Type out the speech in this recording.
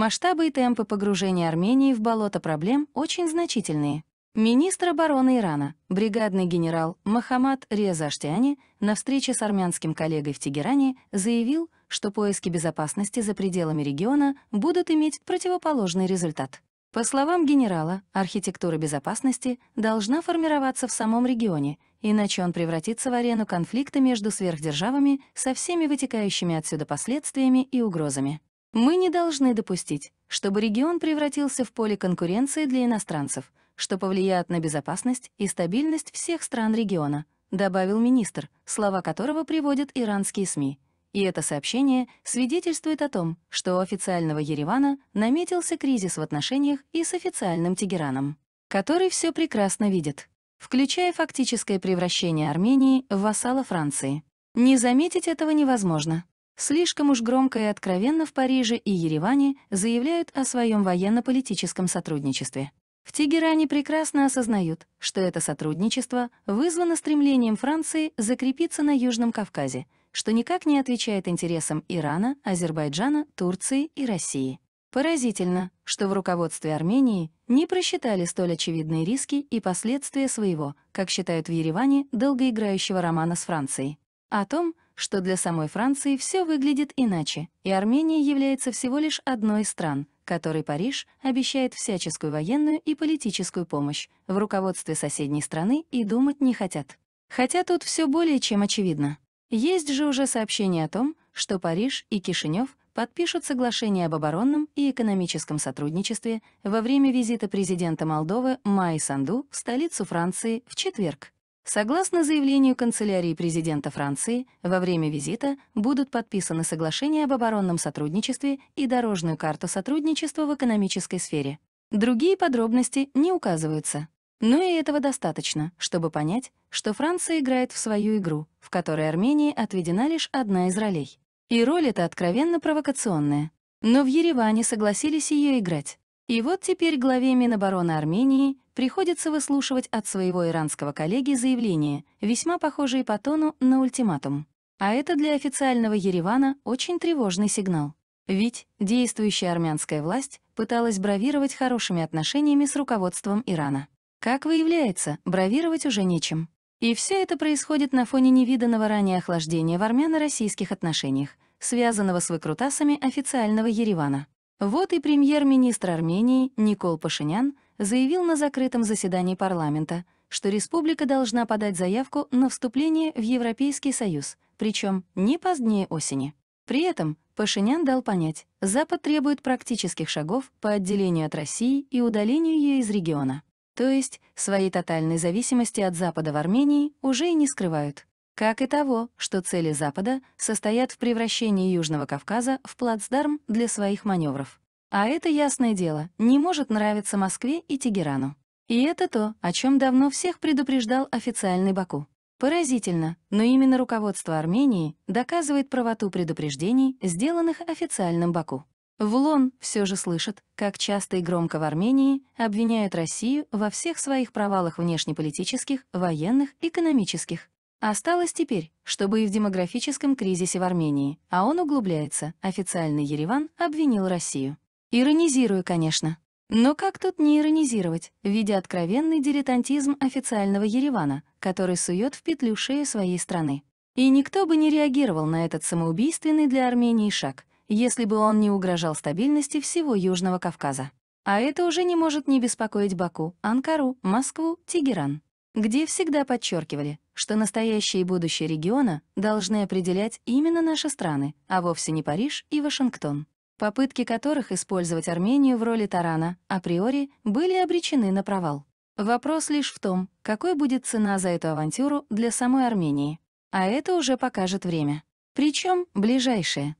Масштабы и темпы погружения Армении в болото проблем очень значительные. Министр обороны Ирана, бригадный генерал Махамад Реза Аштиани на встрече с армянским коллегой в Тегеране заявил, что поиски безопасности за пределами региона будут иметь противоположный результат. По словам генерала, архитектура безопасности должна формироваться в самом регионе, иначе он превратится в арену конфликта между сверхдержавами со всеми вытекающими отсюда последствиями и угрозами. Мы не должны допустить, чтобы регион превратился в поле конкуренции для иностранцев, что повлияет на безопасность и стабильность всех стран региона, добавил министр, слова которого приводят иранские СМИ. И это сообщение свидетельствует о том, что у официального Еревана наметился кризис в отношениях и с официальным Тегераном, который все прекрасно видит, включая фактическое превращение Армении в вассала Франции. Не заметить этого невозможно слишком уж громко и откровенно в Париже и Ереване заявляют о своем военно-политическом сотрудничестве. В Тегеране прекрасно осознают, что это сотрудничество вызвано стремлением Франции закрепиться на Южном Кавказе, что никак не отвечает интересам Ирана, Азербайджана, Турции и России. Поразительно, что в руководстве Армении не просчитали столь очевидные риски и последствия своего, как считают в Ереване, долгоиграющего романа с Францией. О том, что для самой Франции все выглядит иначе, и Армения является всего лишь одной из стран, которой Париж обещает всяческую военную и политическую помощь, в руководстве соседней страны и думать не хотят. Хотя тут все более чем очевидно. Есть же уже сообщение о том, что Париж и Кишинев подпишут соглашение об оборонном и экономическом сотрудничестве во время визита президента Молдовы Майи Санду в столицу Франции в четверг. Согласно заявлению канцелярии президента Франции, во время визита будут подписаны соглашения об оборонном сотрудничестве и дорожную карту сотрудничества в экономической сфере. Другие подробности не указываются. Но и этого достаточно, чтобы понять, что Франция играет в свою игру, в которой Армении отведена лишь одна из ролей. И роль эта откровенно провокационная. Но в Ереване согласились ее играть. И вот теперь главе Минобороны Армении приходится выслушивать от своего иранского коллеги заявление, весьма похожее по тону на ультиматум. А это для официального Еревана очень тревожный сигнал. Ведь действующая армянская власть пыталась бравировать хорошими отношениями с руководством Ирана. Как выявляется, бравировать уже нечем. И все это происходит на фоне невиданного ранее охлаждения в армяно-российских отношениях, связанного с выкрутасами официального Еревана. Вот и премьер-министр Армении Никол Пашинян – заявил на закрытом заседании парламента, что республика должна подать заявку на вступление в Европейский Союз, причем не позднее осени. При этом Пашинян дал понять, Запад требует практических шагов по отделению от России и удалению ее из региона. То есть своей тотальной зависимости от Запада в Армении уже и не скрывают. Как и того, что цели Запада состоят в превращении Южного Кавказа в плацдарм для своих маневров. А это, ясное дело, не может нравиться Москве и Тегерану. И это то, о чем давно всех предупреждал официальный Баку. Поразительно, но именно руководство Армении доказывает правоту предупреждений, сделанных официальным Баку. Влон все же слышит, как часто и громко в Армении обвиняют Россию во всех своих провалах внешнеполитических, военных, экономических. Осталось теперь, чтобы и в демографическом кризисе в Армении, а он углубляется, официальный Ереван обвинил Россию. Иронизирую, конечно. Но как тут не иронизировать, видя откровенный дилетантизм официального Еревана, который сует в петлю шею своей страны? И никто бы не реагировал на этот самоубийственный для Армении шаг, если бы он не угрожал стабильности всего Южного Кавказа. А это уже не может не беспокоить Баку, Анкару, Москву, Тегеран, где всегда подчеркивали, что настоящее и будущее региона должны определять именно наши страны, а вовсе не Париж и Вашингтон попытки которых использовать Армению в роли тарана априори были обречены на провал. Вопрос лишь в том, какой будет цена за эту авантюру для самой Армении. А это уже покажет время. Причем ближайшее.